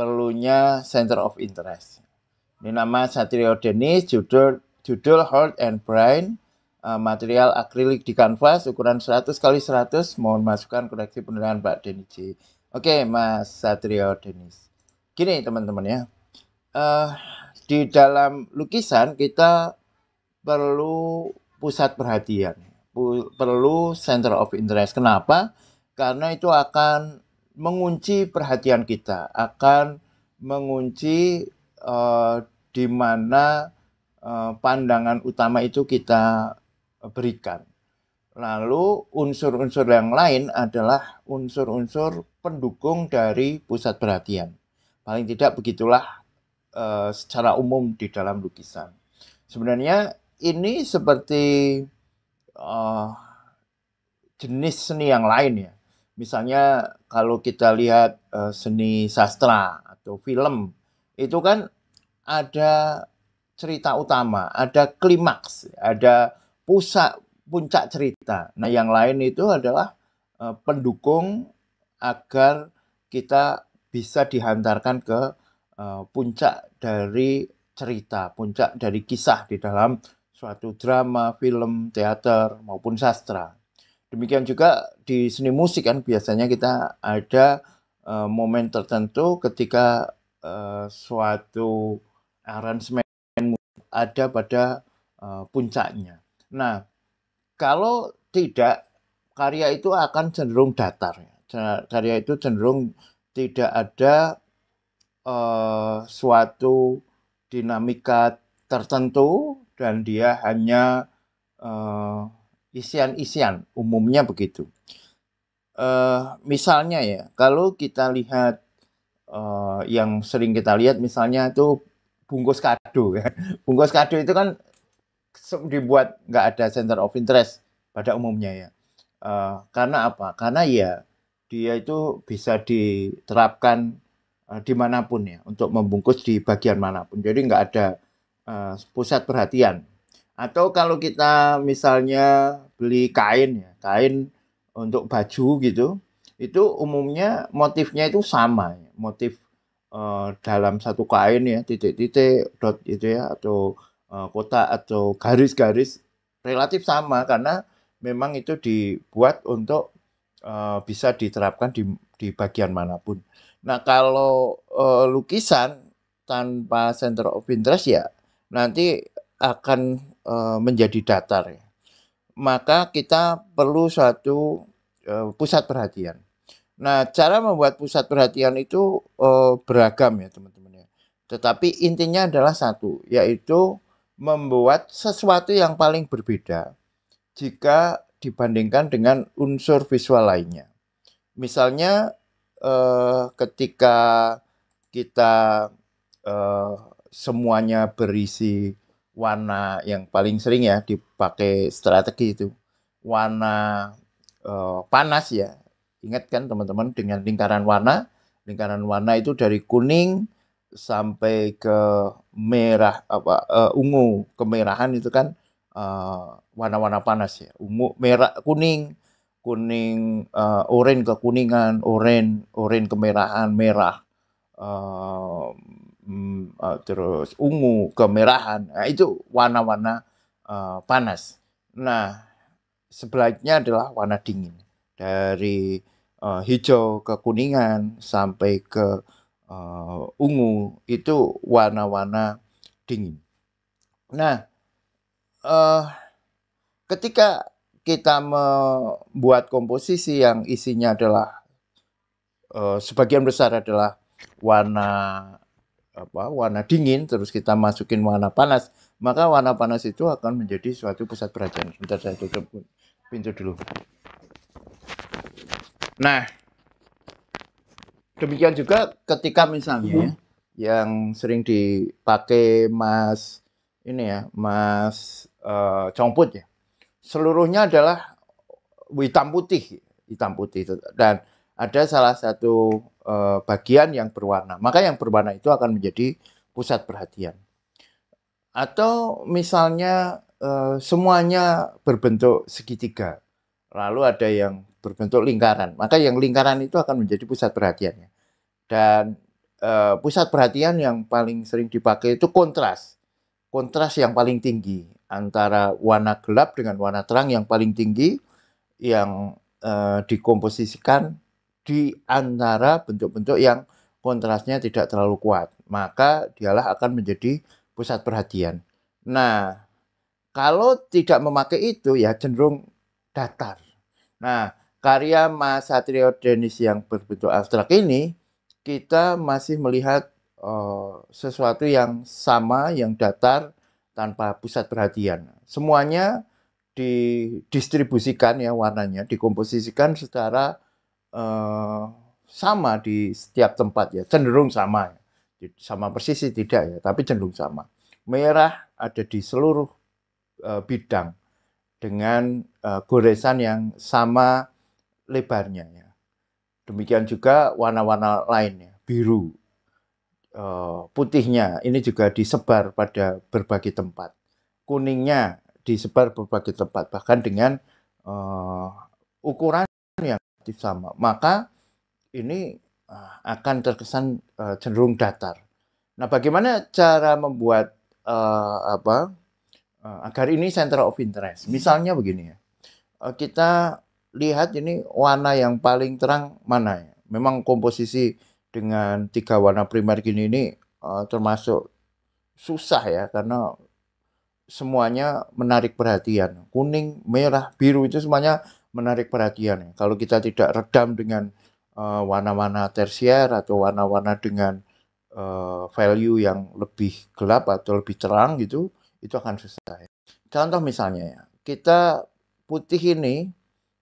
perlunya center of interest. Ini nama Satrio Denis, judul, judul Heart and Brain, eh, material akrilik di kanvas, ukuran 100 kali 100, mohon masukkan koreksi penilaian Pak Denis. Oke, Mas Satrio Denis. Gini teman-teman ya, uh, di dalam lukisan kita perlu pusat perhatian, perlu center of interest. Kenapa? Karena itu akan mengunci perhatian kita, akan mengunci uh, di mana uh, pandangan utama itu kita berikan. Lalu unsur-unsur yang lain adalah unsur-unsur pendukung dari pusat perhatian. Paling tidak begitulah uh, secara umum di dalam lukisan. Sebenarnya ini seperti uh, jenis seni yang lain ya misalnya kalau kita lihat uh, seni sastra atau film itu kan ada cerita utama, ada klimaks, ada pusat puncak cerita. Nah, yang lain itu adalah uh, pendukung agar kita bisa dihantarkan ke uh, puncak dari cerita, puncak dari kisah di dalam suatu drama, film, teater maupun sastra. Demikian juga di seni musik kan biasanya kita ada uh, momen tertentu ketika uh, suatu aransemen ada pada uh, puncaknya. Nah, kalau tidak karya itu akan cenderung datar. Karya itu cenderung tidak ada uh, suatu dinamika tertentu dan dia hanya uh, isian-isian umumnya begitu. Uh, misalnya ya, kalau kita lihat uh, yang sering kita lihat misalnya itu bungkus kado ya. Bungkus kado itu kan dibuat nggak ada center of interest pada umumnya ya. Uh, karena apa? Karena ya dia itu bisa diterapkan uh, dimanapun ya untuk membungkus di bagian manapun. Jadi nggak ada uh, pusat perhatian atau kalau kita misalnya beli kain ya, kain untuk baju gitu, itu umumnya motifnya itu sama, ya. motif uh, dalam satu kain ya, titik-titik dot itu ya atau uh, kotak atau garis-garis relatif sama karena memang itu dibuat untuk uh, bisa diterapkan di di bagian manapun. Nah, kalau uh, lukisan tanpa center of interest ya nanti akan Eh, menjadi datar. Ya. Maka kita perlu suatu eh, pusat perhatian. Nah, cara membuat pusat perhatian itu eh, beragam ya teman-teman ya. Tetapi intinya adalah satu, yaitu membuat sesuatu yang paling berbeda jika dibandingkan dengan unsur visual lainnya. Misalnya e, ketika kita e, semuanya berisi warna yang paling sering ya dipakai strategi itu warna uh, panas ya. Ingat kan teman-teman dengan lingkaran warna, lingkaran warna itu dari kuning sampai ke merah apa uh, ungu kemerahan itu kan eh, warna-warna uh, panas ya ungu merah kuning kuning uh, orange kekuningan orange orange kemerahan merah uh, Hmm, ah, terus ungu, kemerahan. Nah, itu warna-warna uh, panas. Nah, sebaliknya adalah warna dingin. Dari uh, hijau ke kuningan sampai ke uh, ungu itu warna-warna dingin. Nah, uh, ketika kita membuat komposisi yang isinya adalah uh, sebagian besar adalah warna apa warna dingin terus kita masukin warna panas maka warna panas itu akan menjadi suatu pusat perhatian sebentar saya tutup pintu dulu nah demikian juga ketika misalnya ya. yang sering dipakai mas ini ya mas uh, congput ya seluruhnya adalah hitam putih hitam putih dan ada salah satu uh, bagian yang berwarna. Maka yang berwarna itu akan menjadi pusat perhatian. Atau misalnya uh, semuanya berbentuk segitiga, lalu ada yang berbentuk lingkaran. Maka yang lingkaran itu akan menjadi pusat perhatiannya. Dan uh, pusat perhatian yang paling sering dipakai itu kontras. Kontras yang paling tinggi antara warna gelap dengan warna terang yang paling tinggi yang uh, dikomposisikan di antara bentuk-bentuk yang kontrasnya tidak terlalu kuat, maka dialah akan menjadi pusat perhatian. Nah, kalau tidak memakai itu ya cenderung datar. Nah, karya Mas Satrio Denis yang berbentuk abstrak ini kita masih melihat uh, sesuatu yang sama, yang datar tanpa pusat perhatian. Semuanya didistribusikan ya warnanya, dikomposisikan secara Eh, sama di setiap tempat ya, cenderung sama. Ya. Sama persis sih tidak ya, tapi cenderung sama. Merah ada di seluruh uh, bidang dengan uh, goresan yang sama lebarnya ya. Demikian juga warna-warna lainnya, biru, uh, putihnya ini juga disebar pada berbagai tempat. Kuningnya disebar berbagai tempat bahkan dengan uh, ukuran sama. Maka ini ah, akan terkesan eh, cenderung datar. Nah, bagaimana cara membuat uh, apa uh, agar ini center of interest? Misalnya begini ya, uh, kita lihat ini warna yang paling terang mana ya. Memang komposisi dengan tiga warna primer gini ini uh, termasuk susah ya karena semuanya menarik perhatian. Kuning, merah, biru itu semuanya menarik perhatian. Ya. Kalau kita tidak redam dengan uh, warna-warna tersier atau warna-warna dengan uh, value yang lebih gelap atau lebih terang gitu, itu akan susah. Contoh misalnya ya, kita putih ini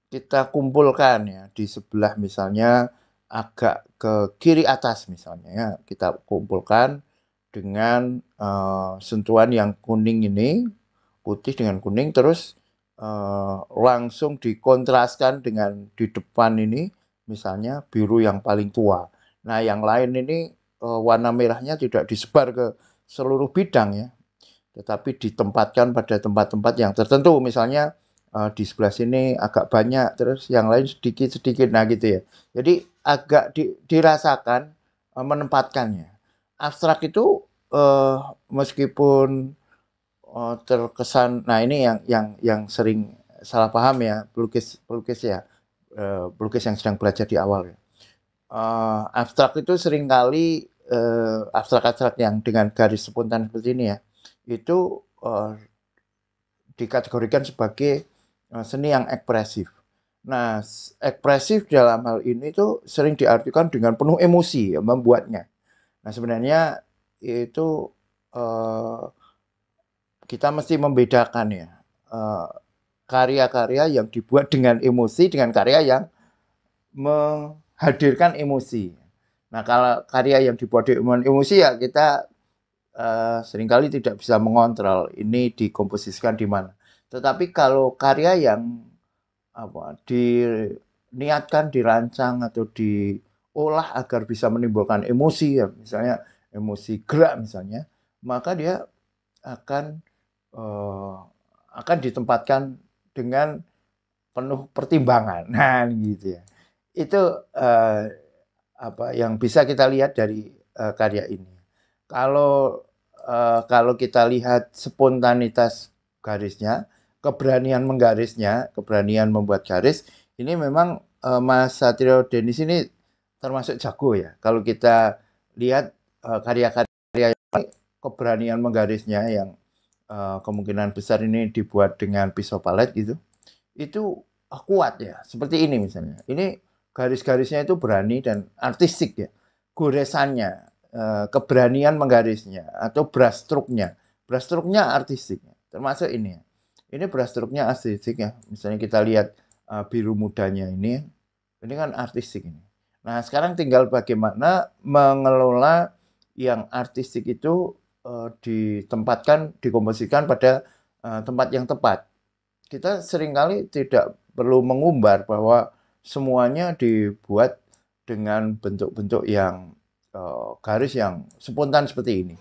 kita kumpulkan ya di sebelah misalnya agak ke kiri atas misalnya ya kita kumpulkan dengan uh, sentuhan yang kuning ini putih dengan kuning terus Eh, langsung dikontraskan dengan di depan ini misalnya biru yang paling tua. Nah, yang lain ini uh, warna merahnya tidak disebar ke seluruh bidang ya, tetapi ditempatkan pada tempat-tempat yang tertentu. Misalnya uh, di sebelah sini agak banyak, terus yang lain sedikit-sedikit, nah gitu ya. Jadi agak di, dirasakan uh, menempatkannya. Abstrak itu uh, meskipun uh, terkesan nah ini yang yang yang sering salah paham ya pelukis pelukis ya eh, pelukis yang sedang belajar di awal ya. Uh, abstrak itu seringkali uh, abstrak-abstrak yang dengan garis spontan seperti ini ya itu uh, dikategorikan sebagai seni yang ekspresif. Nah, ekspresif dalam hal ini tuh sering diartikan dengan penuh emosi ya, membuatnya. Nah, sebenarnya itu uh, kita mesti membedakan ya eh, karya-karya uh, yang dibuat dengan emosi dengan karya yang menghadirkan emosi. Nah kalau karya yang dibuat dengan emosi ya kita uh, seringkali tidak bisa mengontrol ini dikomposisikan di mana. Tetapi kalau karya yang apa diniatkan, dirancang atau diolah agar bisa menimbulkan emosi ya, misalnya emosi gerak misalnya, maka dia akan Eh, akan ditempatkan dengan penuh pertimbangan nah, gitu ya itu eh, apa yang bisa kita lihat dari eh, karya ini kalau eh, kalau kita lihat spontanitas garisnya keberanian menggarisnya keberanian membuat garis ini memang eh, Mas Satrio Denis ini termasuk jago ya kalau kita lihat eh, karya-karya eh, keberanian menggarisnya yang Eh, kemungkinan besar ini dibuat dengan pisau palet gitu itu kuat ya seperti ini misalnya ini garis-garisnya itu berani dan artistik ya goresannya eh, keberanian menggarisnya atau brushstroke-nya brushstroke-nya artistik ya, termasuk ini ya. ini brushstroke-nya artistik ya misalnya kita lihat eh, biru mudanya ini ya. ini kan artistik ini nah sekarang tinggal bagaimana mengelola yang artistik itu Eh, ditempatkan, dikomposisikan pada uh, tempat yang tepat. Kita seringkali tidak perlu mengumbar bahwa semuanya dibuat dengan bentuk-bentuk yang uh, garis yang spontan seperti ini.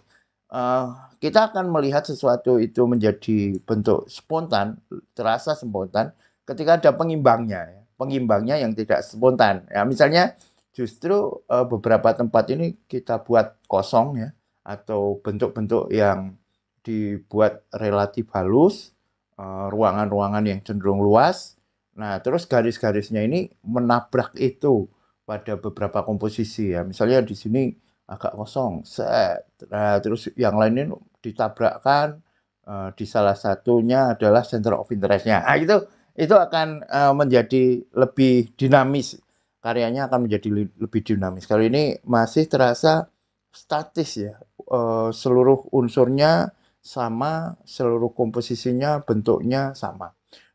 Uh, kita akan melihat sesuatu itu menjadi bentuk spontan, terasa spontan ketika ada pengimbangnya, ya. pengimbangnya yang tidak spontan. Ya, misalnya justru uh, beberapa tempat ini kita buat kosong ya, atau bentuk-bentuk yang dibuat relatif halus, eh, ruangan-ruangan yang cenderung luas. Nah, terus garis-garisnya ini menabrak itu pada beberapa komposisi ya. Misalnya di sini agak kosong, set. Nah, terus yang lainnya ditabrakkan eh, di salah satunya adalah center of interest-nya. Nah, itu itu akan eh, menjadi lebih dinamis. Karyanya akan menjadi lebih dinamis. Kalau ini masih terasa statis ya. Eh, seluruh unsurnya sama, seluruh komposisinya bentuknya sama.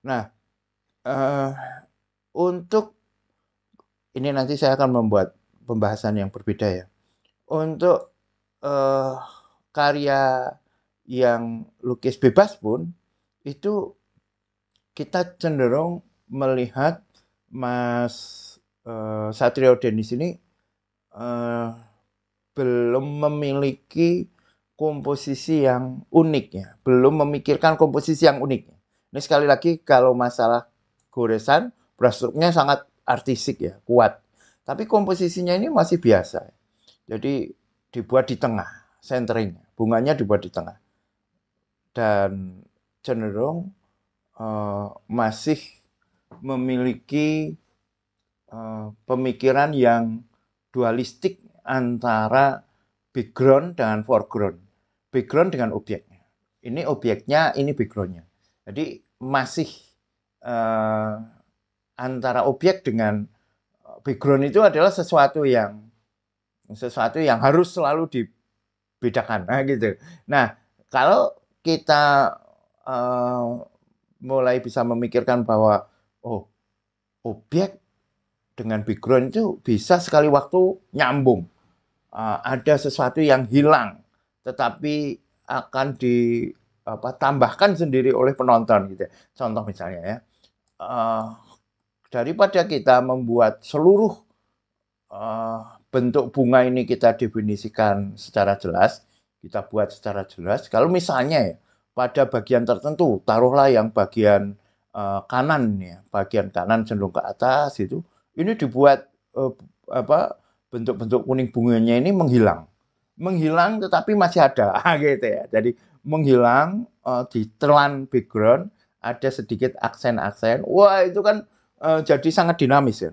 Nah, uh, untuk ini nanti saya akan membuat pembahasan yang berbeda ya. Untuk uh, karya yang lukis bebas pun itu kita cenderung melihat Mas uh, Satrio Denis ini uh, belum memiliki komposisi yang uniknya, belum memikirkan komposisi yang unik. Ini sekali lagi kalau masalah goresan, brushstroke-nya sangat artistik ya, kuat. Tapi komposisinya ini masih biasa. Jadi dibuat di tengah, centering. Bunganya dibuat di tengah. Dan cenderung uh, masih memiliki uh, pemikiran yang dualistik antara background dengan foreground. Background dengan objeknya. Ini objeknya, ini backgroundnya. Jadi masih eh, antara objek dengan background itu adalah sesuatu yang sesuatu yang harus selalu dibedakan nah, gitu. Nah kalau kita uh, mulai bisa memikirkan bahwa oh objek dengan background itu bisa sekali waktu nyambung uh, ada sesuatu yang hilang tetapi akan ditambahkan sendiri oleh penonton gitu. Ya. Contoh misalnya ya. Uh, daripada kita membuat seluruh uh, bentuk bunga ini kita definisikan secara jelas, kita buat secara jelas. Kalau misalnya ya, pada bagian tertentu taruhlah yang bagian uh, kanan ya, bagian kanan cenderung ke atas itu, ini dibuat uh, apa bentuk-bentuk kuning bunganya ini menghilang. Menghilang tetapi masih ada ah, gitu ya. Jadi menghilang uh, di telan background ada sedikit aksen-aksen. Wah, itu kan uh, jadi sangat dinamis ya.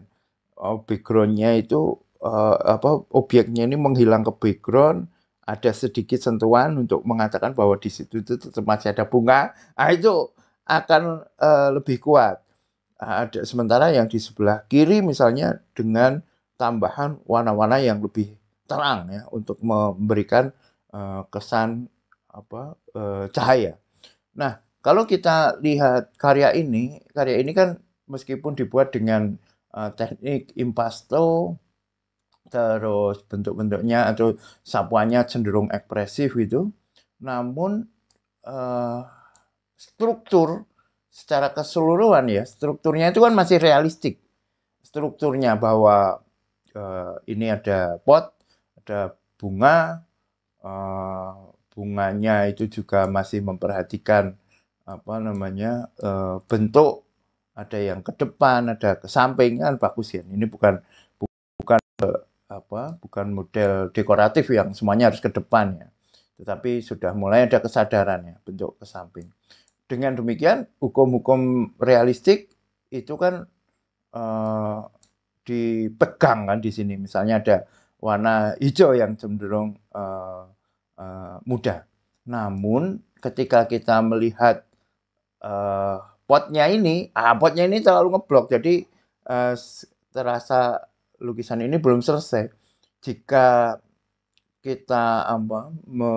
Oh, backgroundnya itu uh, apa obyeknya ini menghilang ke background ada sedikit sentuhan untuk mengatakan bahwa di situ itu masih ada bunga, nah, itu akan uh, lebih kuat. Ah, ada sementara yang di sebelah kiri misalnya dengan tambahan warna-warna yang lebih terang ya untuk memberikan uh, kesan apa uh, cahaya. Nah, kalau kita lihat karya ini, karya ini kan meskipun dibuat dengan uh, teknik impasto terus bentuk-bentuknya atau sapuannya cenderung ekspresif gitu. Namun uh, struktur secara keseluruhan ya, strukturnya itu kan masih realistik. Strukturnya bahwa Eh, ini ada pot, ada bunga, eh, bunganya itu juga masih memperhatikan apa namanya eh, bentuk, ada yang ke depan, ada ke samping kan bagus ya. Ini bukan bukan apa, bukan model dekoratif yang semuanya harus ke depan ya. Tetapi sudah mulai ada kesadarannya bentuk ke samping. Dengan demikian hukum-hukum realistik itu kan uh, dipegang kan di sini. Misalnya ada warna hijau yang cenderung uh, uh, muda. Namun ketika kita melihat uh, potnya ini, ah, potnya ini terlalu ngeblok, jadi uh, terasa lukisan ini belum selesai. Jika kita apa me,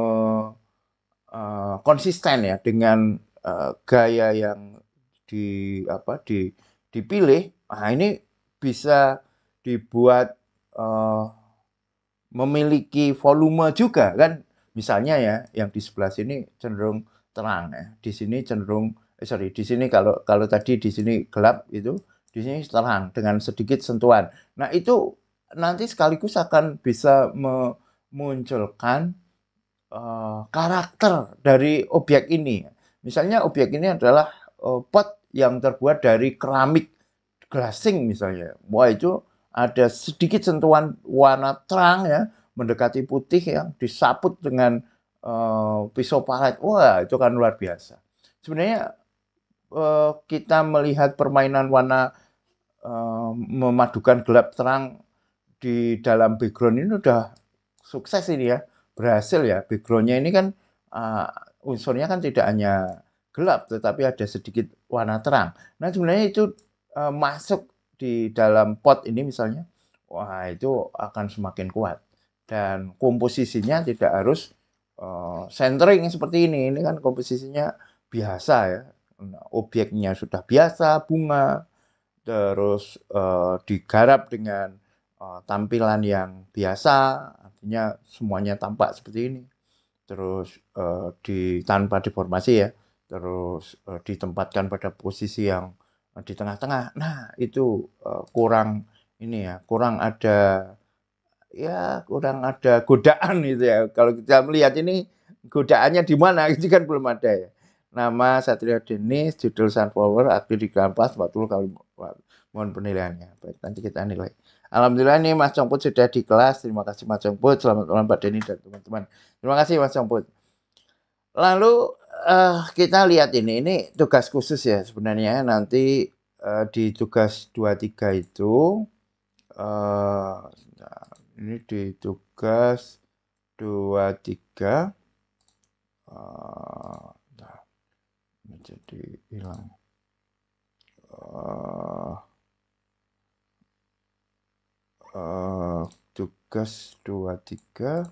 uh, konsisten ya dengan uh, gaya yang di apa di dipilih, ah ini bisa dibuat uh, memiliki volume juga kan misalnya ya yang di sebelah sini cenderung terang ya di sini cenderung eh, sorry di sini kalau kalau tadi di sini gelap itu di sini terang dengan sedikit sentuhan nah itu nanti sekaligus akan bisa memunculkan uh, karakter dari objek ini misalnya objek ini adalah uh, pot yang terbuat dari keramik glassing misalnya. Wah itu ada sedikit sentuhan warna terang ya, mendekati putih yang disaput dengan uh, pisau palet. Wah itu kan luar biasa. Sebenarnya uh, kita melihat permainan warna uh, memadukan gelap terang di dalam background ini udah sukses ini ya, berhasil ya. Backgroundnya ini kan uh, unsurnya kan tidak hanya gelap tetapi ada sedikit warna terang. Nah sebenarnya itu uh, masuk di dalam pot ini misalnya, wah itu akan semakin kuat. Dan komposisinya tidak harus uh, centering seperti ini. Ini kan komposisinya biasa ya. Nah, objeknya sudah biasa, bunga, terus uh, digarap dengan uh, tampilan yang biasa, artinya semuanya tampak seperti ini. Terus uh, di tanpa deformasi ya, terus uh, ditempatkan pada posisi yang Nah, di tengah-tengah. Nah, itu eh, kurang ini ya, kurang ada ya kurang ada godaan itu ya. Kalau kita melihat ini godaannya di mana itu kan belum ada ya. Nama Satria Denis, judul Sunflower, aktif di Kampas 40 kali mohon penilaiannya. Baik, nanti kita nilai. Alhamdulillah ini Mas Congput sudah di kelas. Terima kasih Mas Congput. Selamat ulang Pak Denny dan teman-teman. Terima kasih Mas Congput. Lalu uh, kita lihat ini, ini tugas khusus ya sebenarnya nanti uh, di tugas 23 itu uh, ini di tugas 23 uh, nah, jadi hilang uh, uh, tugas 23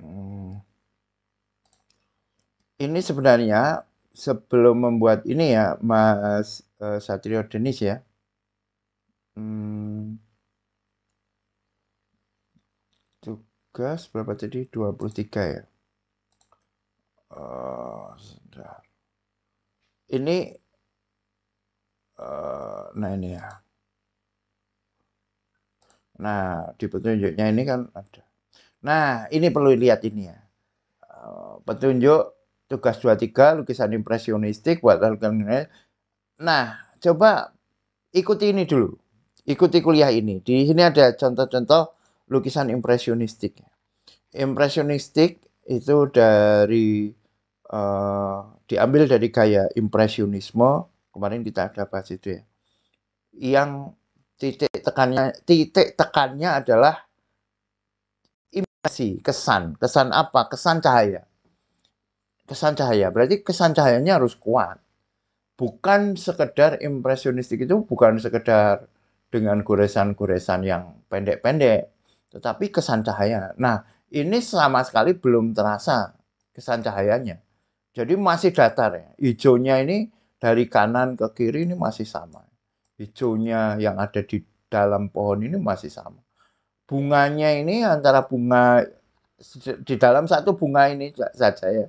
hmm, ini sebenarnya sebelum membuat ini ya Mas uh, Satrio Denis ya. Hmm, tugas berapa tadi? 23 ya. Uh, Ini uh, nah ini ya. Nah, di petunjuknya ini kan ada. Nah, ini perlu lihat ini ya. Eh, petunjuk tugas 23 lukisan impresionistik buat nah coba ikuti ini dulu ikuti kuliah ini di sini ada contoh-contoh lukisan impresionistik impresionistik itu dari uh, diambil dari gaya impresionisme kemarin kita ada bahas itu ya yang titik tekannya titik tekannya adalah impresi kesan kesan apa kesan cahaya kesan cahaya. Berarti kesan cahayanya harus kuat. Bukan sekedar impresionistik itu bukan sekedar dengan goresan-goresan yang pendek-pendek, tetapi kesan cahaya. Nah, ini sama sekali belum terasa kesan cahayanya. Jadi masih datar ya. Hijaunya ini dari kanan ke kiri ini masih sama. Hijaunya yang ada di dalam pohon ini masih sama. Bunganya ini antara bunga di dalam satu bunga ini saja ya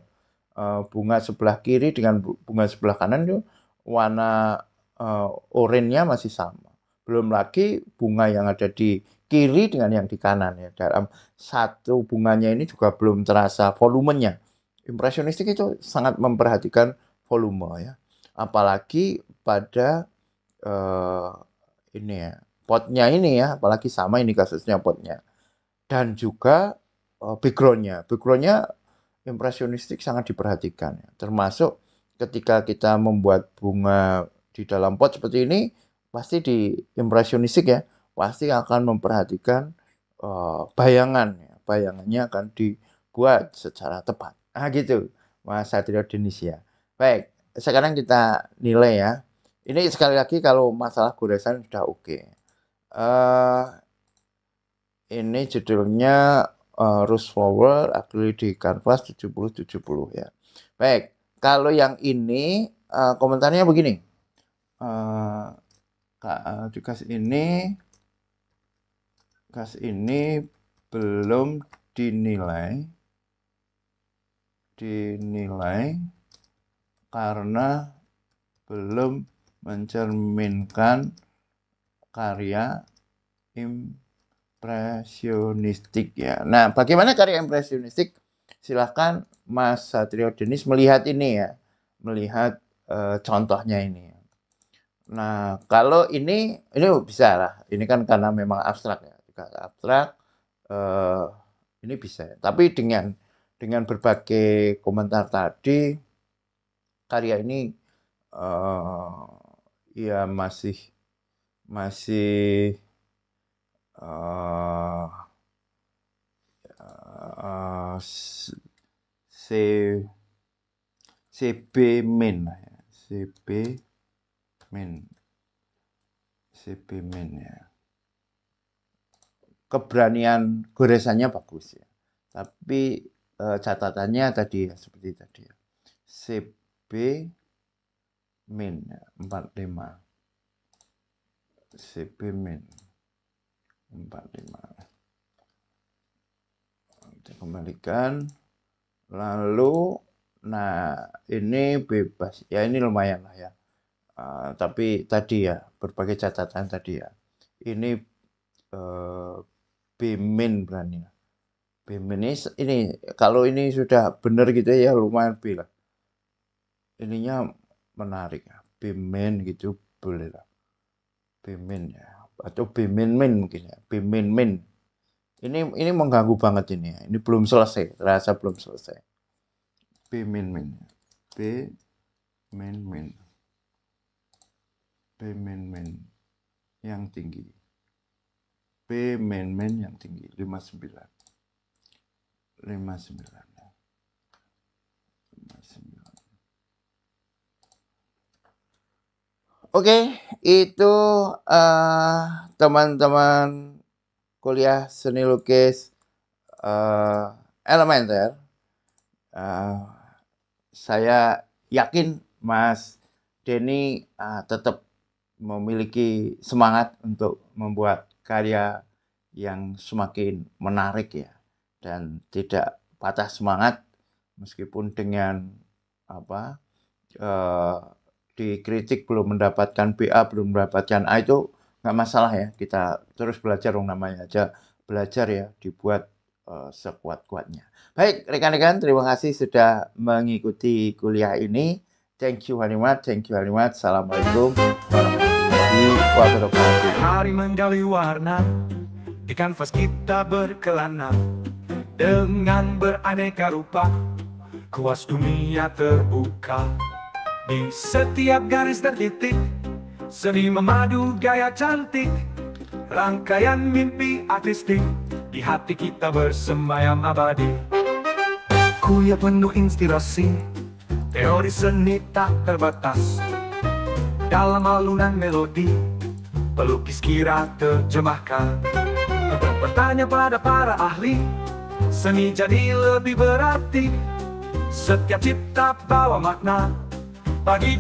Eh, bunga sebelah kiri dengan bunga sebelah kanan itu warna uh, eh, oranye masih sama. Belum lagi bunga yang ada di kiri dengan yang di kanan ya. Dalam satu bunganya ini juga belum terasa volumenya. Impresionistik itu sangat memperhatikan volume ya. Apalagi pada uh, ini ya, potnya ini ya, apalagi sama ini kasusnya potnya. Dan juga uh, backgroundnya, backgroundnya impresionistik sangat diperhatikan. Ya. Termasuk ketika kita membuat bunga di dalam pot seperti ini, pasti di impresionistik ya, pasti akan memperhatikan uh, bayangan. Ya. Bayangannya akan dibuat secara tepat. Ah gitu, Mas Satrio Denis ya. Baik, sekarang kita nilai ya. Ini sekali lagi kalau masalah goresan sudah oke. Okay. Uh, eh, ini judulnya uh, rose flower acrylic di kanvas 70-70 ya. Baik, kalau yang ini uh, komentarnya begini. Uh, dikasih ini kas ini belum dinilai dinilai karena belum mencerminkan karya im impresionistik ya. Nah, bagaimana karya impresionistik? Silahkan Mas Satrio Denis melihat ini ya, melihat e, contohnya ini. Nah, kalau ini, ini bisa lah. Ini kan karena memang abstrak ya, juga abstrak. E, ini bisa. Ya. Tapi dengan dengan berbagai komentar tadi, karya ini e, ya masih masih uh, C CB min CB min CB min ya keberanian goresannya bagus ya tapi e, catatannya tadi ya, seperti tadi ya. CB min 45 ya. CB min empat kita kembalikan lalu nah ini bebas ya ini lumayan lah ya uh, tapi tadi ya berbagai catatan tadi ya ini uh, eh, bimin berani bimin ini, ini kalau ini sudah benar gitu ya lumayan bila ininya menarik ya bimin gitu boleh lah bimin ya atau bimin-min mungkin ya bimin-min ini ini mengganggu banget ini ya. ini belum selesai terasa belum selesai bimin-min bimin-min tinggi. min yang tinggi lima min yang tinggi 59 59 59 Oke, itu eh, teman-teman uh, kuliah seni lukis uh, elementer. Uh, saya yakin Mas Denny uh, tetap memiliki semangat untuk membuat karya yang semakin menarik ya dan tidak patah semangat meskipun dengan apa uh, dikritik belum mendapatkan BA belum mendapatkan A itu nggak masalah ya kita terus belajar dong namanya aja belajar ya dibuat uh, sekuat-kuatnya baik rekan-rekan terima kasih sudah mengikuti kuliah ini thank you very much thank you very much assalamualaikum warahmatullahi wabarakatuh hari menggali warna di kanvas kita berkelana dengan beraneka rupa kuas dunia terbuka di setiap garis titik Seni memadu gaya cantik Rangkaian mimpi artistik Di hati kita bersemayam abadi Kuya penuh inspirasi Teori seni tak terbatas Dalam alunan melodi Pelukis kira terjemahkan Bertanya pada para ahli Seni jadi lebih berarti Setiap cipta bawa makna Погиб.